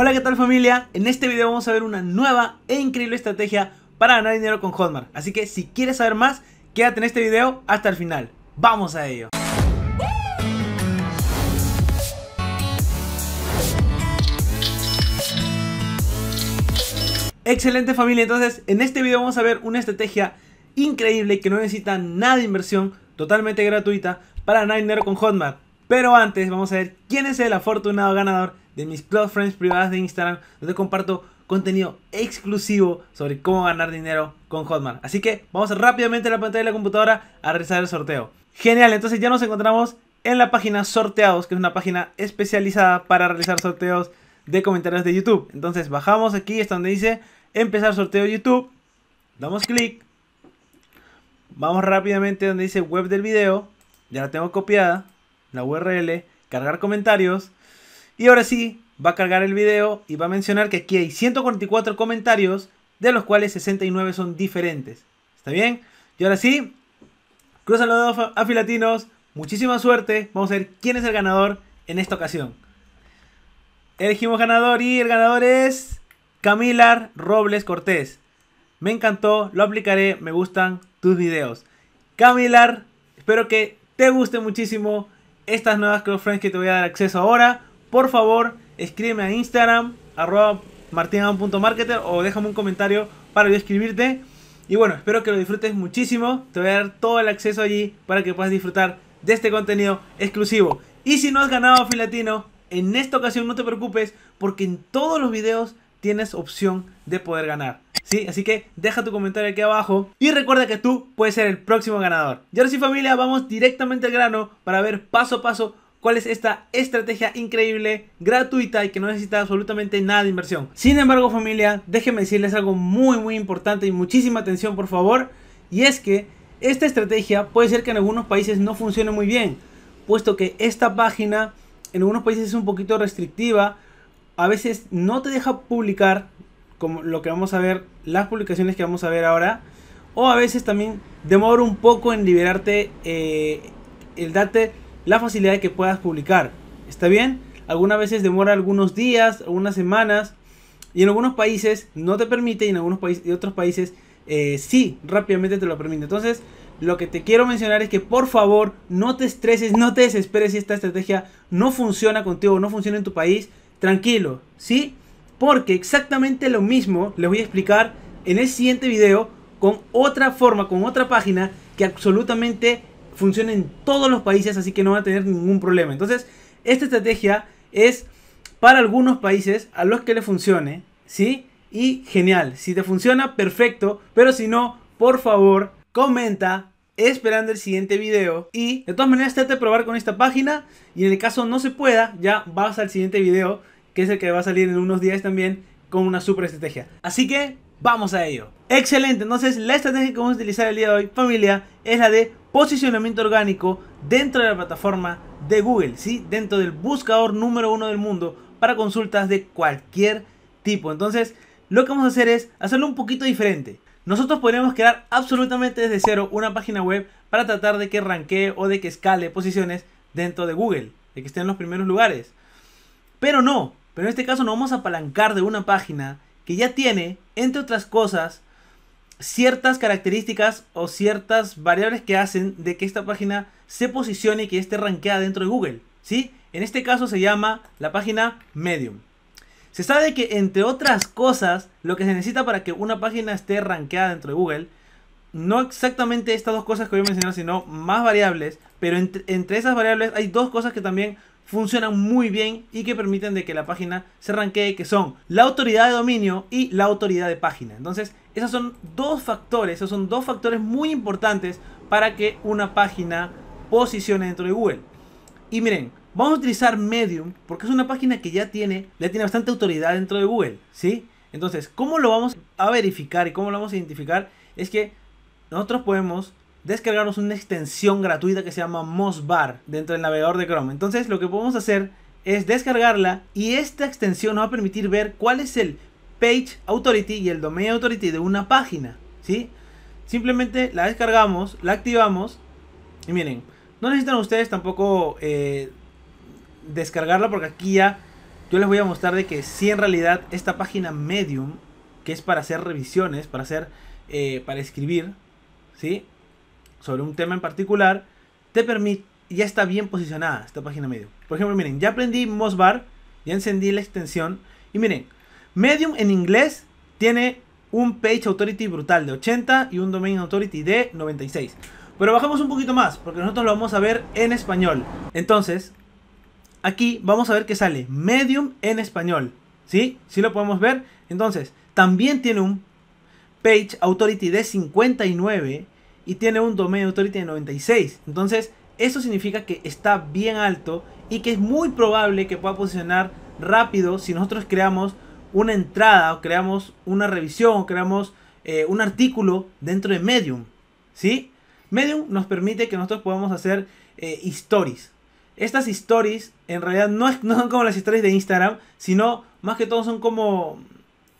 Hola, ¿qué tal familia? En este video vamos a ver una nueva e increíble estrategia para ganar dinero con Hotmart. Así que si quieres saber más, quédate en este video hasta el final. ¡Vamos a ello! Excelente familia, entonces en este video vamos a ver una estrategia increíble que no necesita nada de inversión, totalmente gratuita, para ganar dinero con Hotmart. Pero antes vamos a ver quién es el afortunado ganador de mis close friends privadas de Instagram, donde comparto contenido exclusivo sobre cómo ganar dinero con Hotmart. Así que vamos rápidamente a la pantalla de la computadora a realizar el sorteo. Genial, entonces ya nos encontramos en la página Sorteados, que es una página especializada para realizar sorteos de comentarios de YouTube. Entonces bajamos aquí, es donde dice empezar sorteo YouTube. Damos clic. Vamos rápidamente donde dice web del video. Ya la tengo copiada. La URL. Cargar comentarios. Y ahora sí, va a cargar el video y va a mencionar que aquí hay 144 comentarios, de los cuales 69 son diferentes. ¿Está bien? Y ahora sí, cruzan los dedos filatinos, Muchísima suerte. Vamos a ver quién es el ganador en esta ocasión. Elegimos ganador y el ganador es Camilar Robles Cortés. Me encantó, lo aplicaré, me gustan tus videos. Camilar, espero que te guste muchísimo estas nuevas Friends que te voy a dar acceso ahora por favor, escríbeme a Instagram, arroba o déjame un comentario para yo escribirte. Y bueno, espero que lo disfrutes muchísimo. Te voy a dar todo el acceso allí para que puedas disfrutar de este contenido exclusivo. Y si no has ganado Filatino, en esta ocasión no te preocupes porque en todos los videos tienes opción de poder ganar. ¿Sí? Así que deja tu comentario aquí abajo y recuerda que tú puedes ser el próximo ganador. Y ahora sí familia, vamos directamente al grano para ver paso a paso cuál es esta estrategia increíble, gratuita y que no necesita absolutamente nada de inversión. Sin embargo, familia, déjenme decirles algo muy muy importante y muchísima atención, por favor, y es que esta estrategia puede ser que en algunos países no funcione muy bien, puesto que esta página en algunos países es un poquito restrictiva, a veces no te deja publicar como lo que vamos a ver, las publicaciones que vamos a ver ahora, o a veces también demora un poco en liberarte eh, el date la facilidad de que puedas publicar. ¿Está bien? Algunas veces demora algunos días, algunas semanas. Y en algunos países no te permite y en algunos países y otros países eh, sí, rápidamente te lo permite. Entonces, lo que te quiero mencionar es que por favor no te estreses, no te desesperes si esta estrategia no funciona contigo, no funciona en tu país. Tranquilo, ¿sí? Porque exactamente lo mismo les voy a explicar en el siguiente video con otra forma, con otra página que absolutamente funciona en todos los países, así que no va a tener ningún problema. Entonces, esta estrategia es para algunos países a los que le funcione, ¿sí? Y genial, si te funciona, perfecto, pero si no, por favor, comenta esperando el siguiente video y de todas maneras trate de probar con esta página y en el caso no se pueda, ya vas al siguiente video que es el que va a salir en unos días también con una super estrategia. Así que Vamos a ello. Excelente, entonces la estrategia que vamos a utilizar el día de hoy, familia, es la de posicionamiento orgánico dentro de la plataforma de Google, ¿sí? Dentro del buscador número uno del mundo para consultas de cualquier tipo. Entonces, lo que vamos a hacer es hacerlo un poquito diferente. Nosotros podríamos crear absolutamente desde cero una página web para tratar de que ranquee o de que escale posiciones dentro de Google, de que esté en los primeros lugares. Pero no, pero en este caso no vamos a apalancar de una página que ya tiene, entre otras cosas, ciertas características o ciertas variables que hacen de que esta página se posicione y que esté rankeada dentro de Google. ¿sí? En este caso se llama la página Medium. Se sabe que entre otras cosas, lo que se necesita para que una página esté rankeada dentro de Google, no exactamente estas dos cosas que voy a mencionar, sino más variables, pero entre, entre esas variables hay dos cosas que también funcionan muy bien y que permiten de que la página se ranquee, que son la autoridad de dominio y la autoridad de página. Entonces, esos son dos factores, esos son dos factores muy importantes para que una página posicione dentro de Google. Y miren, vamos a utilizar Medium porque es una página que ya tiene, tiene bastante autoridad dentro de Google, ¿sí? Entonces, ¿cómo lo vamos a verificar y cómo lo vamos a identificar? Es que nosotros podemos descargarnos una extensión gratuita que se llama Mozbar dentro del navegador de Chrome. Entonces lo que podemos hacer es descargarla y esta extensión nos va a permitir ver cuál es el Page Authority y el Domain Authority de una página. ¿sí? Simplemente la descargamos, la activamos y miren, no necesitan ustedes tampoco eh, descargarla porque aquí ya yo les voy a mostrar de que si en realidad esta página Medium, que es para hacer revisiones, para hacer, eh, para escribir, ¿sí? sobre un tema en particular, te permite, ya está bien posicionada esta página Medium. Por ejemplo, miren, ya aprendí Mosbar, ya encendí la extensión y miren, Medium en inglés tiene un page authority brutal de 80 y un domain authority de 96. Pero bajamos un poquito más, porque nosotros lo vamos a ver en español. Entonces, aquí vamos a ver que sale Medium en español. ¿Sí? ¿Sí lo podemos ver? Entonces, también tiene un page authority de 59 y tiene un domain authority de 96. Entonces, eso significa que está bien alto y que es muy probable que pueda posicionar rápido si nosotros creamos una entrada o creamos una revisión o creamos eh, un artículo dentro de Medium. ¿Sí? Medium nos permite que nosotros podamos hacer eh, stories. Estas stories en realidad no, son como las stories de Instagram, sino más que todo son como,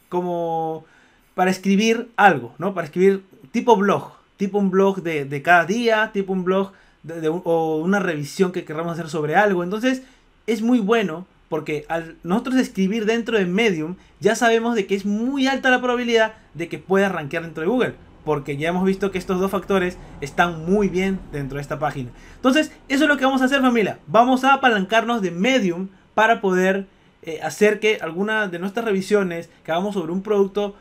como para escribir algo, ¿no? Para escribir tipo blog tipo un blog de, cada día, tipo un blog de, o una revisión que queramos hacer sobre algo. Entonces es muy bueno porque al nosotros escribir dentro de Medium ya sabemos de que es muy alta la probabilidad de que pueda rankear dentro de Google. Porque ya hemos visto que estos dos factores están muy bien dentro de esta página. Entonces, eso es lo que vamos a hacer familia. Vamos a apalancarnos de Medium para poder eh, hacer que alguna de nuestras revisiones que hagamos sobre un producto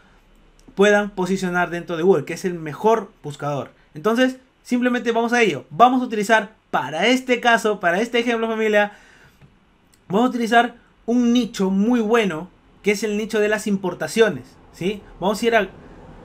puedan posicionar dentro de Google, que es el mejor buscador. Entonces, simplemente vamos a ello. Vamos a utilizar para este caso, para este ejemplo familia, vamos a utilizar un nicho muy bueno, que es el nicho de las importaciones, ¿sí? Vamos a ir a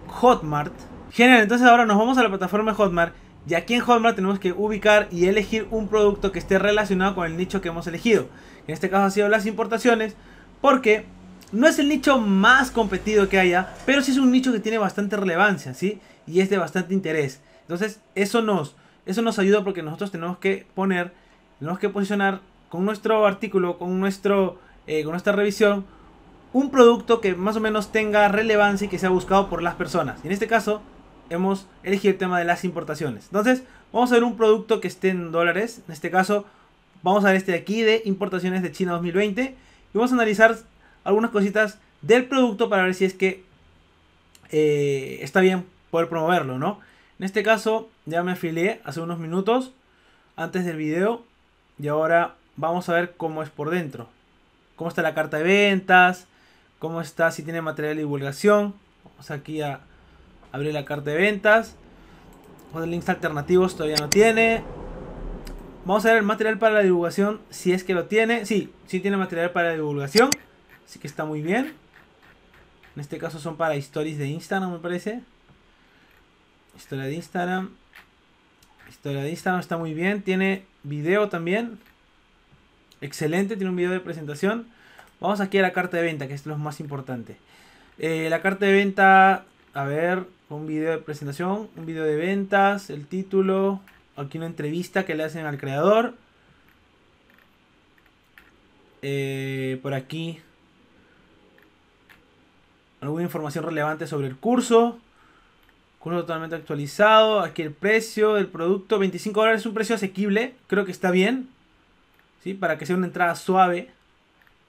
Hotmart. Genial, entonces ahora nos vamos a la plataforma Hotmart y aquí en Hotmart tenemos que ubicar y elegir un producto que esté relacionado con el nicho que hemos elegido. En este caso ha sido las importaciones, porque no es el nicho más competido que haya, pero sí es un nicho que tiene bastante relevancia, ¿sí? Y es de bastante interés. Entonces, eso nos, eso nos ayuda porque nosotros tenemos que poner, tenemos que posicionar con nuestro artículo, con, nuestro, eh, con nuestra revisión, un producto que más o menos tenga relevancia y que sea buscado por las personas. Y en este caso, hemos elegido el tema de las importaciones. Entonces, vamos a ver un producto que esté en dólares. En este caso, vamos a ver este de aquí de importaciones de China 2020. Y vamos a analizar algunas cositas del producto para ver si es que eh, está bien poder promoverlo, ¿no? En este caso ya me afilié hace unos minutos antes del video y ahora vamos a ver cómo es por dentro. Cómo está la carta de ventas, cómo está si tiene material de divulgación. Vamos aquí a abrir la carta de ventas. Los links alternativos todavía no tiene. Vamos a ver el material para la divulgación, si es que lo tiene. Sí, sí tiene material para la divulgación. Así que está muy bien. En este caso son para stories de Instagram, me parece. Historia de Instagram. Historia de Instagram está muy bien. Tiene video también. Excelente, tiene un video de presentación. Vamos aquí a la carta de venta, que es lo más importante. Eh, la carta de venta, a ver, un video de presentación, un video de ventas, el título, aquí una entrevista que le hacen al creador. Eh, por aquí alguna información relevante sobre el curso. Curso totalmente actualizado. Aquí el precio del producto, 25 dólares, es un precio asequible. Creo que está bien. ¿sí? Para que sea una entrada suave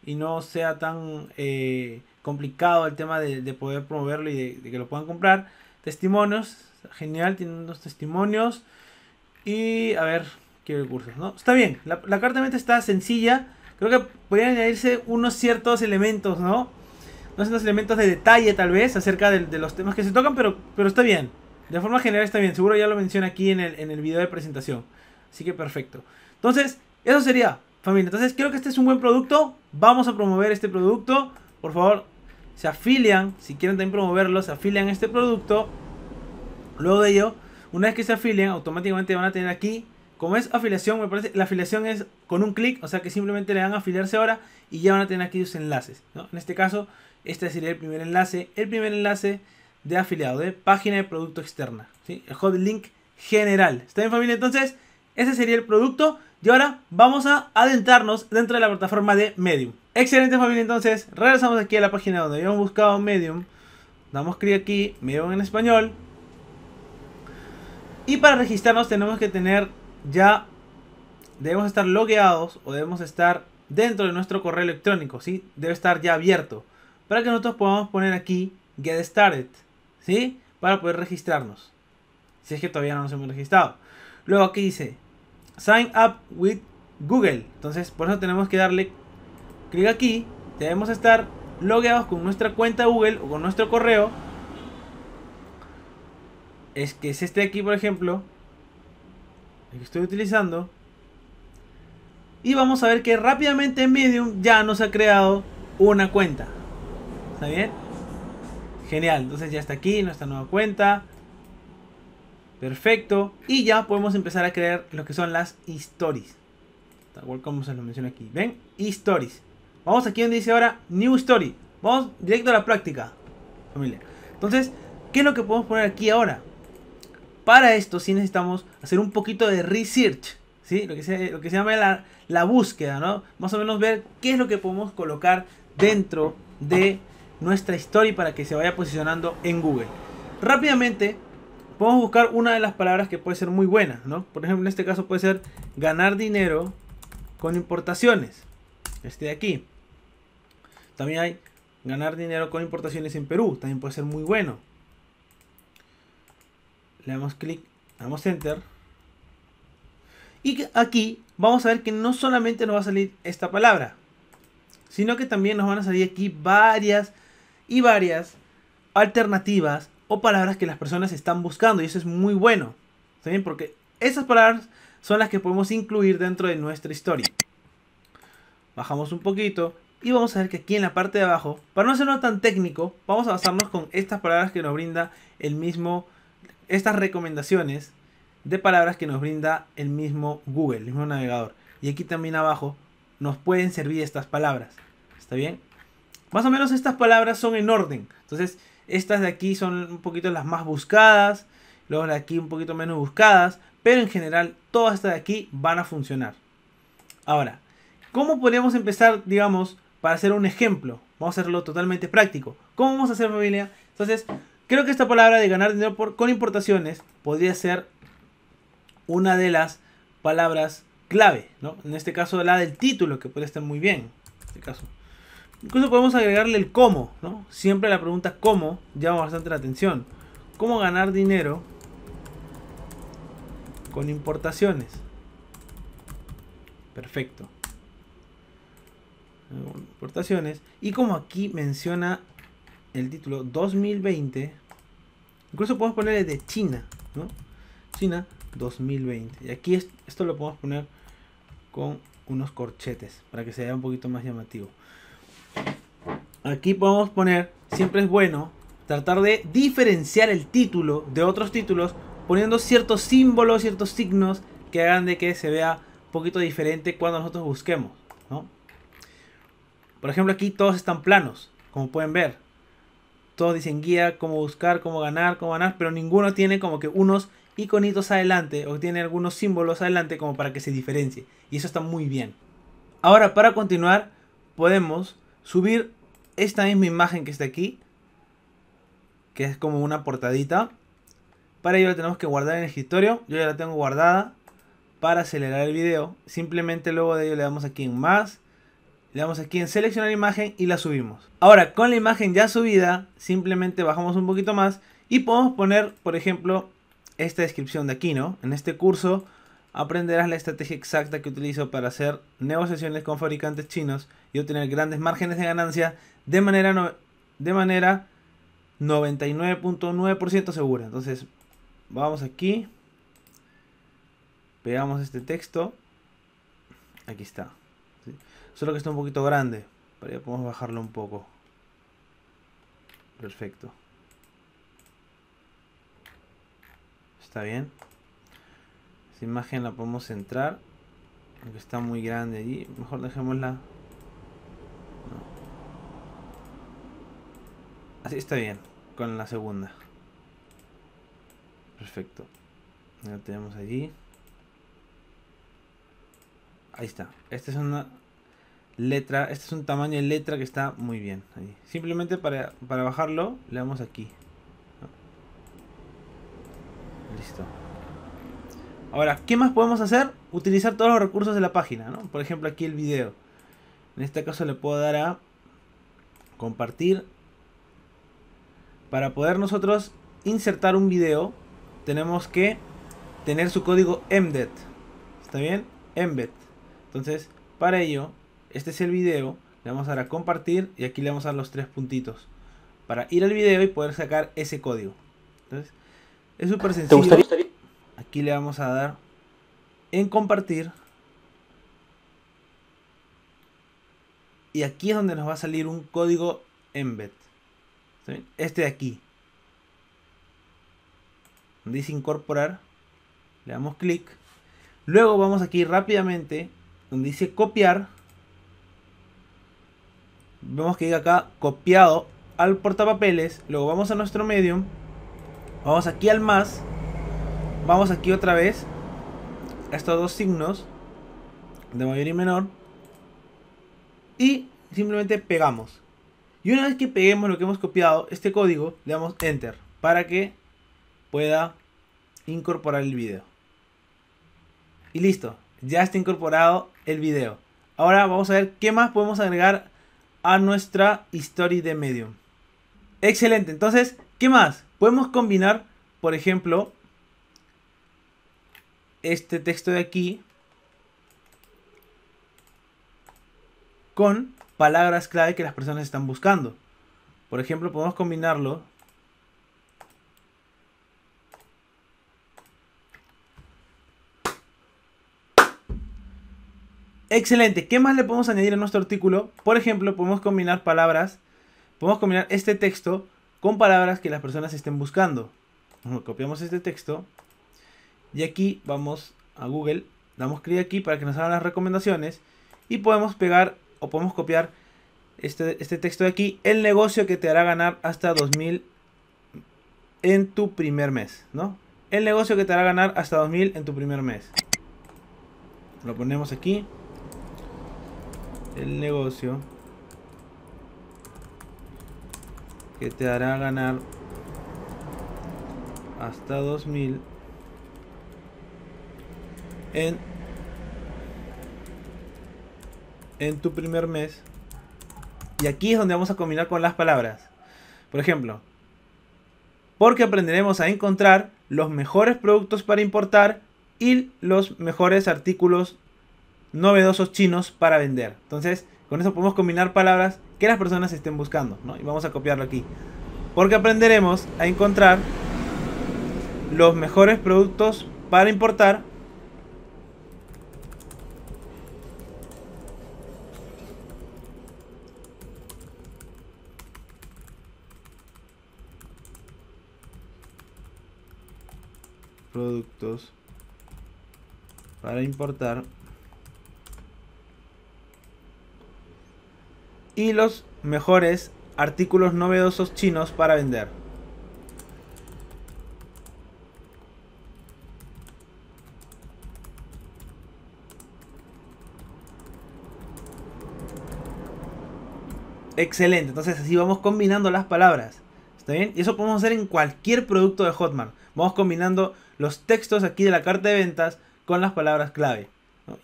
y no sea tan eh, complicado el tema de, poder promoverlo y de, que lo puedan comprar. Testimonios, genial, tienen unos testimonios. Y a ver, quiero cursos, ¿no? Está bien, la, carta de está sencilla. Creo que podrían añadirse unos ciertos elementos, ¿no? no sé, los elementos de detalle tal vez acerca de, los temas que se tocan, pero, pero está bien. De forma general está bien, seguro ya lo mencioné aquí en el, en el video de presentación. Así que perfecto. Entonces, eso sería, familia. Entonces, creo que este es un buen producto. Vamos a promover este producto. Por favor, se afilian. Si quieren también promoverlo, se afilian a este producto. Luego de ello, una vez que se afilian, automáticamente van a tener aquí. Como es afiliación, me parece, la afiliación es con un clic, o sea que simplemente le dan afiliarse ahora y ya van a tener aquí sus enlaces. ¿no? En este caso, este sería el primer enlace, el primer enlace de afiliado, de página de producto externa. ¿sí? El hot link general. ¿Está bien familia? Entonces, ese sería el producto. Y ahora vamos a adentrarnos dentro de la plataforma de Medium. Excelente familia, entonces regresamos aquí a la página donde habíamos buscado Medium. Damos clic aquí, Medium en español. Y para registrarnos tenemos que tener ya, debemos estar logueados o debemos estar dentro de nuestro correo electrónico, ¿sí? Debe estar ya abierto para que nosotros podamos poner aquí Get Started, ¿sí? Para poder registrarnos, si es que todavía no nos hemos registrado. Luego aquí dice Sign Up with Google, entonces por eso tenemos que darle clic aquí, debemos estar logueados con nuestra cuenta Google o con nuestro correo. Es que es este de aquí, por ejemplo, el que estoy utilizando. Y vamos a ver que rápidamente en Medium ya nos ha creado una cuenta bien? Genial, entonces ya está aquí nuestra nueva cuenta. Perfecto. Y ya podemos empezar a crear lo que son las stories. Tal como se lo menciona aquí. ¿Ven? Stories. Vamos aquí donde dice ahora New Story. Vamos directo a la práctica, familia. Entonces, ¿qué es lo que podemos poner aquí ahora? Para esto sí necesitamos hacer un poquito de research. ¿Sí? Lo que se, lo que se llama la, la búsqueda, ¿no? Más o menos ver qué es lo que podemos colocar dentro de nuestra historia para que se vaya posicionando en Google. Rápidamente, podemos buscar una de las palabras que puede ser muy buena, ¿no? Por ejemplo, en este caso puede ser ganar dinero con importaciones. Este de aquí. También hay ganar dinero con importaciones en Perú. También puede ser muy bueno. Le damos clic, damos enter. Y aquí vamos a ver que no solamente nos va a salir esta palabra, sino que también nos van a salir aquí varias y varias alternativas o palabras que las personas están buscando y eso es muy bueno. ¿Está Porque esas palabras son las que podemos incluir dentro de nuestra historia. Bajamos un poquito y vamos a ver que aquí en la parte de abajo, para no hacerlo tan técnico, vamos a basarnos con estas palabras que nos brinda el mismo, estas recomendaciones de palabras que nos brinda el mismo Google, el mismo navegador. Y aquí también abajo nos pueden servir estas palabras. ¿Está bien? Más o menos estas palabras son en orden. Entonces, estas de aquí son un poquito las más buscadas, luego de aquí un poquito menos buscadas, pero en general todas estas de aquí van a funcionar. Ahora, ¿cómo podríamos empezar, digamos, para hacer un ejemplo? Vamos a hacerlo totalmente práctico. ¿Cómo vamos a hacer familia? Entonces, creo que esta palabra de ganar dinero por, con importaciones podría ser una de las palabras clave, ¿no? En este caso, la del título, que puede estar muy bien. En este caso. Incluso podemos agregarle el cómo, ¿no? Siempre la pregunta cómo llama bastante la atención. ¿Cómo ganar dinero con importaciones? Perfecto. Importaciones. Y como aquí menciona el título 2020, incluso podemos ponerle de China, ¿no? China 2020. Y aquí esto lo podemos poner con unos corchetes para que se vea un poquito más llamativo aquí podemos poner, siempre es bueno tratar de diferenciar el título de otros títulos poniendo ciertos símbolos, ciertos signos que hagan de que se vea un poquito diferente cuando nosotros busquemos. Por ejemplo, aquí todos están planos, como pueden ver. Todos dicen guía, cómo buscar, cómo ganar, cómo ganar, pero ninguno tiene como que unos iconitos adelante o tiene algunos símbolos adelante como para que se diferencie. Y eso está muy bien. Ahora, para continuar, podemos subir esta misma imagen que está aquí, que es como una portadita. Para ello la tenemos que guardar en el escritorio. Yo ya la tengo guardada para acelerar el video. Simplemente luego de ello le damos aquí en más. Le damos aquí en seleccionar imagen y la subimos. Ahora con la imagen ya subida, simplemente bajamos un poquito más y podemos poner, por ejemplo, esta descripción de aquí, ¿no? En este curso aprenderás la estrategia exacta que utilizo para hacer negociaciones con fabricantes chinos y obtener grandes márgenes de ganancia de manera, manera 99.9% segura. Entonces, vamos aquí, pegamos este texto, aquí está. Solo que está un poquito grande, pero ya podemos bajarlo un poco. Perfecto. Está bien. Esta imagen la podemos centrar. Aunque está muy grande allí. Mejor dejémosla Así está bien, con la segunda. Perfecto. Lo tenemos allí. Ahí está. Esta es una letra, este es un tamaño de letra que está muy bien. Simplemente para, para bajarlo, le damos aquí. Listo. Ahora, ¿qué más podemos hacer? Utilizar todos los recursos de la página, ¿no? Por ejemplo, aquí el video. En este caso le puedo dar a compartir para poder nosotros insertar un video, tenemos que tener su código EMBED. ¿Está bien? Embed. Entonces, para ello, este es el video. Le vamos a dar a compartir y aquí le vamos a dar los tres puntitos. Para ir al video y poder sacar ese código. Entonces, es súper sencillo. Aquí le vamos a dar en compartir. Y aquí es donde nos va a salir un código embed. Este de aquí. dice incorporar. Le damos clic. Luego vamos aquí rápidamente. Donde dice copiar. Vemos que llega acá copiado al portapapeles. Luego vamos a nuestro medium. Vamos aquí al más. Vamos aquí otra vez. A estos dos signos. De mayor y menor. Y simplemente pegamos. Y una vez que peguemos lo que hemos copiado, este código, le damos Enter para que pueda incorporar el video. Y listo, ya está incorporado el video. Ahora vamos a ver qué más podemos agregar a nuestra historia de Medium. Excelente, entonces, ¿qué más? Podemos combinar, por ejemplo, este texto de aquí con palabras clave que las personas están buscando. Por ejemplo, podemos combinarlo Excelente. ¿Qué más le podemos añadir a nuestro artículo? Por ejemplo, podemos combinar palabras. Podemos combinar este texto con palabras que las personas estén buscando. Copiamos este texto. Y aquí vamos a Google. Damos clic aquí para que nos hagan las recomendaciones. Y podemos pegar o podemos copiar este, este, texto de aquí, el negocio que te hará ganar hasta 2000 en tu primer mes, ¿no? El negocio que te hará ganar hasta 2000 en tu primer mes. Lo ponemos aquí. El negocio que te hará ganar hasta 2000 en en tu primer mes. Y aquí es donde vamos a combinar con las palabras. Por ejemplo, porque aprenderemos a encontrar los mejores productos para importar y los mejores artículos novedosos chinos para vender. Entonces, con eso podemos combinar palabras que las personas estén buscando, Y vamos a copiarlo aquí. Porque aprenderemos a encontrar los mejores productos para importar para importar. Y los mejores artículos novedosos chinos para vender. Excelente, entonces así vamos combinando las palabras. ¿Está bien? Y eso podemos hacer en cualquier producto de Hotmart. Vamos combinando los textos aquí de la carta de ventas con las palabras clave.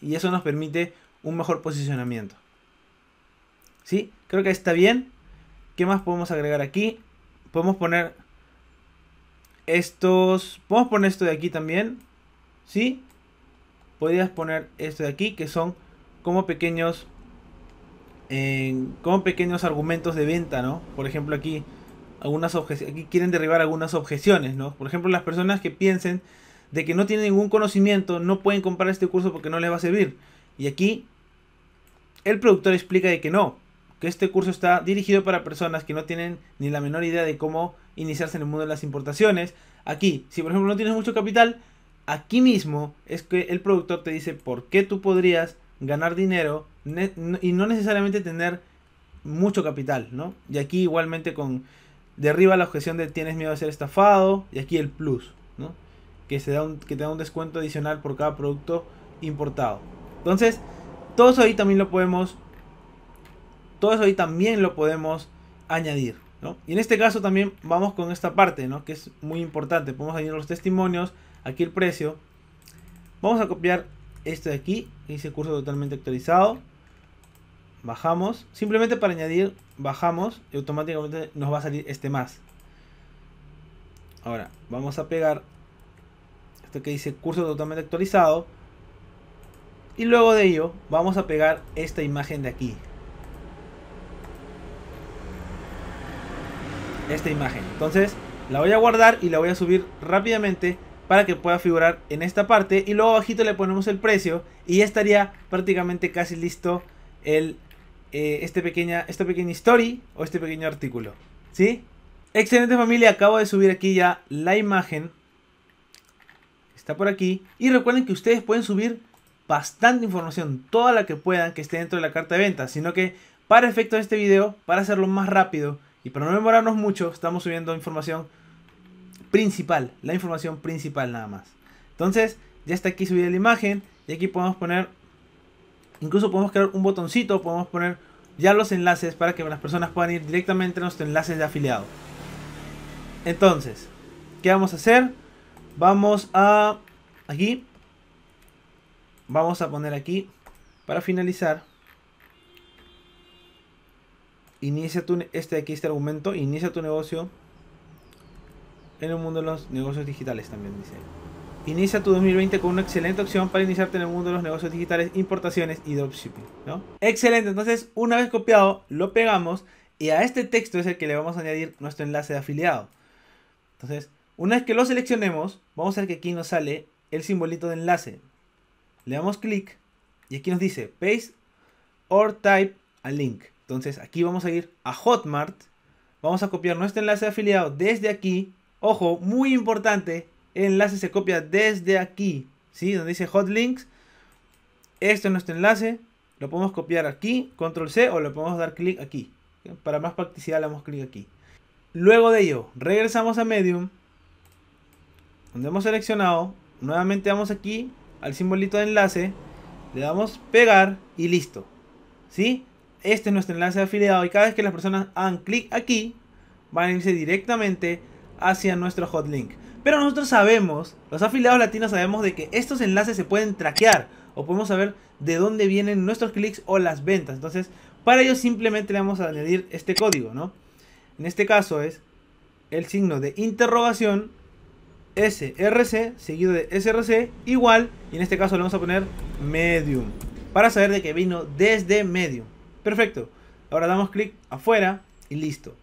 Y eso nos permite un mejor posicionamiento. ¿Sí? Creo que está bien. ¿Qué más podemos agregar aquí? Podemos poner estos... Podemos poner esto de aquí también. ¿Sí? Podrías poner esto de aquí, que son como pequeños... Eh, como pequeños argumentos de venta, ¿no? Por ejemplo, aquí algunas aquí quieren derribar algunas objeciones, ¿no? Por ejemplo, las personas que piensen de que no tiene ningún conocimiento, no pueden comprar este curso porque no les va a servir. Y aquí el productor explica de que no, que este curso está dirigido para personas que no tienen ni la menor idea de cómo iniciarse en el mundo de las importaciones. Aquí, si por ejemplo no tienes mucho capital, aquí mismo es que el productor te dice por qué tú podrías ganar dinero y no necesariamente tener mucho capital, ¿no? Y aquí igualmente con derriba la objeción de tienes miedo de ser estafado y aquí el plus, ¿no? que, se da un, que te da un descuento adicional por cada producto importado. Entonces, todo eso ahí también lo podemos, todo eso ahí también lo podemos añadir. Y en este caso también vamos con esta parte, que es muy importante. Podemos añadir los testimonios, aquí el precio. Vamos a copiar este de aquí, que dice curso totalmente actualizado. Bajamos, simplemente para añadir, bajamos y automáticamente nos va a salir este más. Ahora, vamos a pegar esto que dice curso totalmente actualizado. Y luego de ello vamos a pegar esta imagen de aquí. Esta imagen. Entonces la voy a guardar y la voy a subir rápidamente para que pueda figurar en esta parte. Y luego bajito le ponemos el precio y ya estaría prácticamente casi listo el, eh, este pequeña, esta pequeña story o este pequeño artículo. ¿Sí? Excelente familia, acabo de subir aquí ya la imagen por aquí. Y recuerden que ustedes pueden subir bastante información, toda la que puedan que esté dentro de la carta de venta, sino que para efecto de este video, para hacerlo más rápido y para no demorarnos mucho, estamos subiendo información principal, la información principal nada más. Entonces, ya está aquí subida la imagen y aquí podemos poner, incluso podemos crear un botoncito, podemos poner ya los enlaces para que las personas puedan ir directamente a nuestro enlace de afiliado. Entonces, ¿qué vamos a hacer? Vamos a... Aquí. Vamos a poner aquí. Para finalizar. Inicia tu... Este aquí, este argumento. Inicia tu negocio. En el mundo de los negocios digitales también dice. Inicia tu 2020 con una excelente opción para iniciarte en el mundo de los negocios digitales, importaciones y dropshipping. ¿no? Excelente, entonces una vez copiado, lo pegamos y a este texto es el que le vamos a añadir nuestro enlace de afiliado. Entonces, una vez que lo seleccionemos, vamos a ver que aquí nos sale el simbolito de enlace. Le damos clic y aquí nos dice paste or type a link. Entonces aquí vamos a ir a Hotmart, vamos a copiar nuestro enlace de afiliado desde aquí. Ojo, muy importante, el enlace se copia desde aquí, ¿sí? Donde dice Hotlinks. Este es nuestro enlace, lo podemos copiar aquí, control C o le podemos dar clic aquí. Para más practicidad le damos clic aquí. Luego de ello, regresamos a Medium donde hemos seleccionado, nuevamente vamos aquí al simbolito de enlace, le damos pegar y listo. ¿Sí? Este es nuestro enlace de afiliado y cada vez que las personas hagan clic aquí, van a irse directamente hacia nuestro hotlink. Pero nosotros sabemos, los afiliados latinos sabemos de que estos enlaces se pueden traquear o podemos saber de dónde vienen nuestros clics o las ventas. Entonces, para ello simplemente le vamos a añadir este código, ¿no? En este caso es el signo de interrogación src seguido de src igual y en este caso le vamos a poner medium para saber de que vino desde medium perfecto ahora damos clic afuera y listo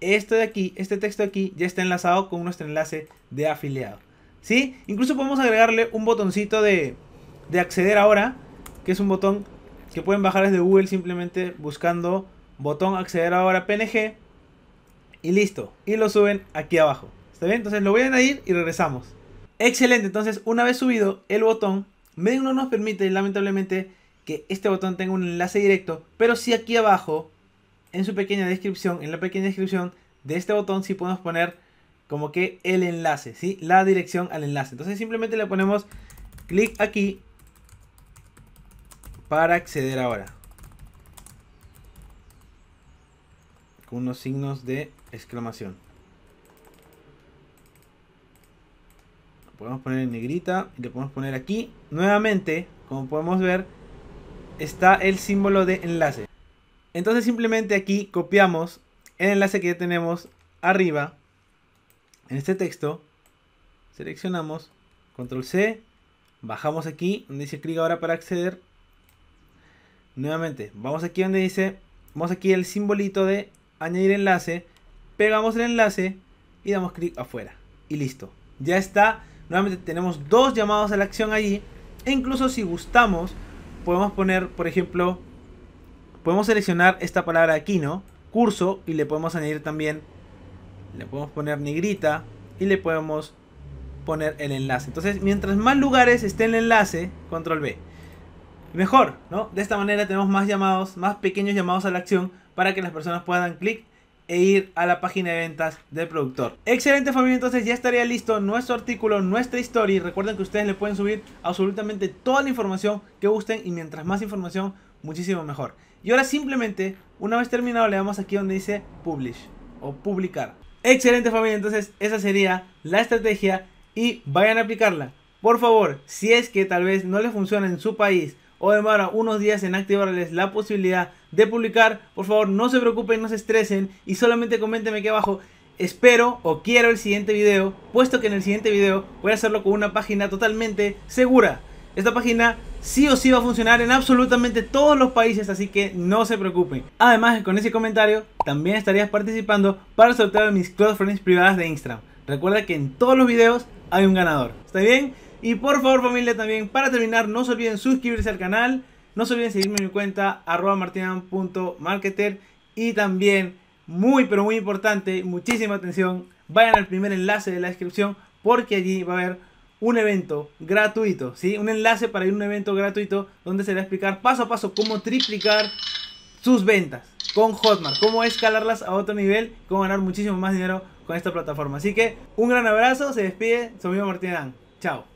esto de aquí este texto de aquí ya está enlazado con nuestro enlace de afiliado ¿sí? incluso podemos agregarle un botoncito de, de acceder ahora que es un botón que pueden bajar desde Google simplemente buscando botón acceder ahora PNG y listo y lo suben aquí abajo entonces lo voy a añadir y regresamos. Excelente, entonces una vez subido el botón, Medium no nos permite lamentablemente que este botón tenga un enlace directo, pero sí aquí abajo, en su pequeña descripción, en la pequeña descripción de este botón, sí podemos poner como que el enlace, ¿sí? La dirección al enlace. Entonces simplemente le ponemos clic aquí para acceder ahora. Con unos signos de exclamación. podemos poner en negrita y le podemos poner aquí. Nuevamente, como podemos ver, está el símbolo de enlace. Entonces simplemente aquí copiamos el enlace que ya tenemos arriba en este texto. Seleccionamos control C, bajamos aquí donde dice clic ahora para acceder. Nuevamente, vamos aquí donde dice, vamos aquí el simbolito de añadir enlace, pegamos el enlace y damos clic afuera. Y listo, ya está Nuevamente tenemos dos llamados a la acción allí. E incluso si gustamos, podemos poner, por ejemplo, podemos seleccionar esta palabra aquí, ¿no? Curso y le podemos añadir también, le podemos poner negrita y le podemos poner el enlace. Entonces, mientras más lugares esté el enlace, control B. Mejor, ¿no? De esta manera tenemos más llamados, más pequeños llamados a la acción para que las personas puedan clic e ir a la página de ventas del productor. Excelente familia, entonces ya estaría listo nuestro artículo, nuestra historia. Y recuerden que ustedes le pueden subir absolutamente toda la información que gusten y mientras más información, muchísimo mejor. Y ahora simplemente, una vez terminado, le damos aquí donde dice publish o publicar. Excelente familia, entonces esa sería la estrategia y vayan a aplicarla. Por favor, si es que tal vez no les funciona en su país o demora unos días en activarles la posibilidad de publicar. Por favor, no se preocupen, no se estresen y solamente coméntenme aquí abajo. Espero o quiero el siguiente video, puesto que en el siguiente video voy a hacerlo con una página totalmente segura. Esta página sí o sí va a funcionar en absolutamente todos los países, así que no se preocupen. Además, con ese comentario también estarías participando para el sorteo de mis Cloud friends privadas de Instagram. Recuerda que en todos los videos hay un ganador. ¿Está bien? Y por favor familia también, para terminar, no se olviden suscribirse al canal no se olviden seguirme en mi cuenta arroba y también, muy pero muy importante, muchísima atención, vayan al primer enlace de la descripción porque allí va a haber un evento gratuito, ¿sí? Un enlace para ir a un evento gratuito donde se va a explicar paso a paso cómo triplicar sus ventas con Hotmart, cómo escalarlas a otro nivel, cómo ganar muchísimo más dinero con esta plataforma. Así que un gran abrazo, se despide su amigo Martín Chao.